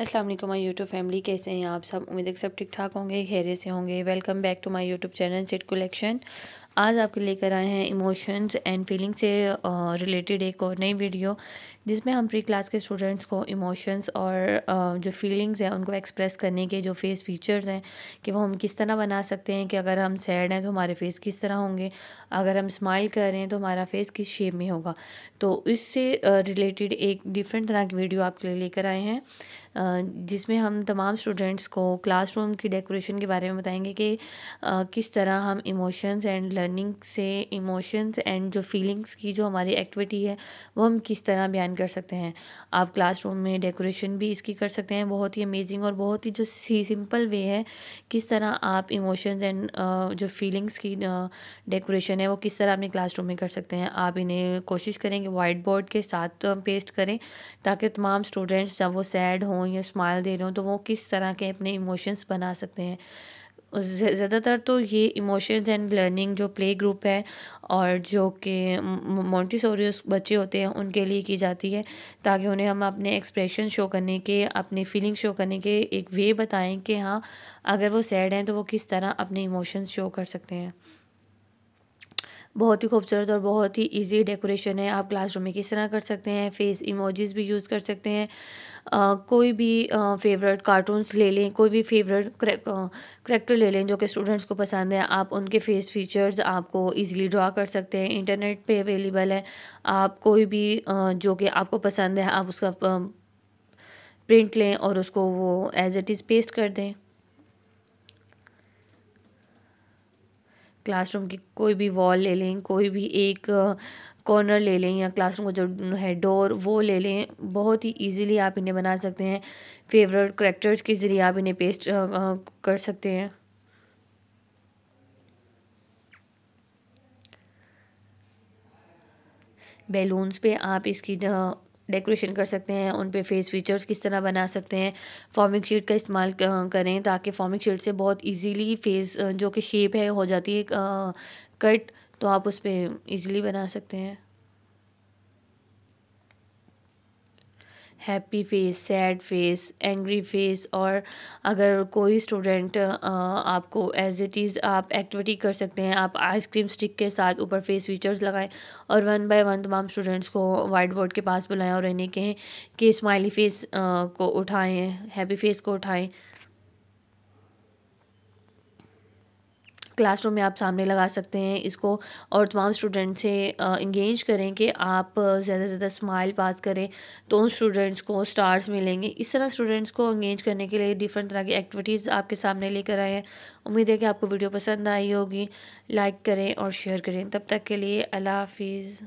अस्सलाम वालेकुम my YouTube family कैसे हैं आप सब उम्मीद है सब ठीक ठाक होंगे खैरे से होंगे welcome back to my YouTube channel set collection आज आपके लेकर आए हैं इमोशंस एंड फीलिंग से रिलेटेड एक और नई वीडियो जिसमें हम प्री क्लास के स्टूडेंट्स को इमोशंस और जो फीलिंग्स हैं उनको एक्सप्रेस करने के जो फेस फीचर्स हैं कि वो हम किस तरह बना सकते हैं कि अगर हम सैड हैं तो हमारे फेस किस तरह होंगे अगर हम स्माइल कर रहे हैं तो हमारा फेस किस शेप में होगा तो इससे रिलेटेड एक डिफरेंट तरह की वीडियो आपके लिए लेकर आए हैं जिसमें हम तमाम स्टूडेंट्स को क्लासरूम की डेकोरेशन के बारे में बताएंगे कि किस तरह हम इमोशंस एंड लर्निंग से इमोशंस एंड जो फीलिंग्स की जो हमारी एक्टिविटी है वो हम किस तरह बयान कर सकते हैं आप क्लासरूम में डेकोरेशन भी इसकी कर सकते हैं बहुत ही अमेजिंग और बहुत ही जो सी सिंपल वे है किस तरह आप इमोशंस एंड जो फीलिंग्स की डेकोरेशन है वो किस तरह अपने क्लास में कर सकते हैं आप इन्हें कोशिश करें कि वाइट बोर्ड के साथ पेस्ट करें ताकि तमाम स्टूडेंट्स जब वो सैड हों हों या स्माइल दे रहे हो तो वो किस तरह के अपने इमोशंस बना सकते हैं ज़्यादातर तो ये इमोशंस एंड लर्निंग जो प्ले ग्रुप है और जो कि सोरियस बच्चे होते हैं उनके लिए की जाती है ताकि उन्हें हम अपने एक्सप्रेशन शो करने के अपने फीलिंग शो करने के एक वे बताएं कि हाँ अगर वो सैड हैं तो वो किस तरह अपने इमोशंस शो कर सकते हैं बहुत ही खूबसूरत और बहुत ही इजी डेकोरेशन है आप क्लासरूम में किस तरह कर सकते हैं फेस इमोजीज़ भी यूज़ कर सकते हैं कोई भी फेवरेट कार्टून्स ले लें कोई भी फेवरेट करेक्टर ले लें जो कि स्टूडेंट्स को पसंद है आप उनके फेस फीचर्स आपको इजीली ड्रा कर सकते हैं इंटरनेट पे अवेलेबल है आप कोई भी जो कि आपको पसंद है आप उसका प्रिंट लें और उसको वो एज इट इज़ पेस्ट कर दें क्लासरूम की कोई भी वॉल ले लें कोई भी एक कॉर्नर ले लें या क्लासरूम का जो है डोर वो ले लें बहुत ही इजीली आप इन्हें बना सकते हैं फेवरेट करेक्टर्स के ज़रिए आप इन्हें पेस्ट कर सकते हैं बैलून्स पे आप इसकी डेकोरेशन कर सकते हैं उन पे फेस फीचर्स किस तरह बना सकते हैं फॉर्मिंग शीट का इस्तेमाल करें ताकि फॉर्मिंग शीट से बहुत इजीली फेस जो कि शेप है हो जाती है कट तो आप उस पर ईज़िली बना सकते हैं happy face sad face angry face और अगर कोई स्टूडेंट आपको एज इट इज़ आप एक्टिविटी कर सकते हैं आप आइसक्रीम स्टिक के साथ ऊपर फेस फीचर्स लगाएं और वन बाय वन तमाम स्टूडेंट्स को वाइट बोर्ड के पास बुलाएं और इन्हें कहें कि स्माइली फेस को उठाएं हैप्पी फेस को उठाएं क्लासरूम में आप सामने लगा सकते हैं इसको और तमाम स्टूडेंट से इंगेज करें कि आप ज़्यादा से ज़्यादा स्माइल पास करें तो उन स्टूडेंट्स को स्टार्स मिलेंगे इस तरह स्टूडेंट्स को इंगेज करने के लिए डिफरेंट तरह की एक्टिविटीज़ आपके सामने लेकर आए हैं उम्मीद है कि आपको वीडियो पसंद आई होगी लाइक करें और शेयर करें तब तक के लिए अल्लाह हाफिज़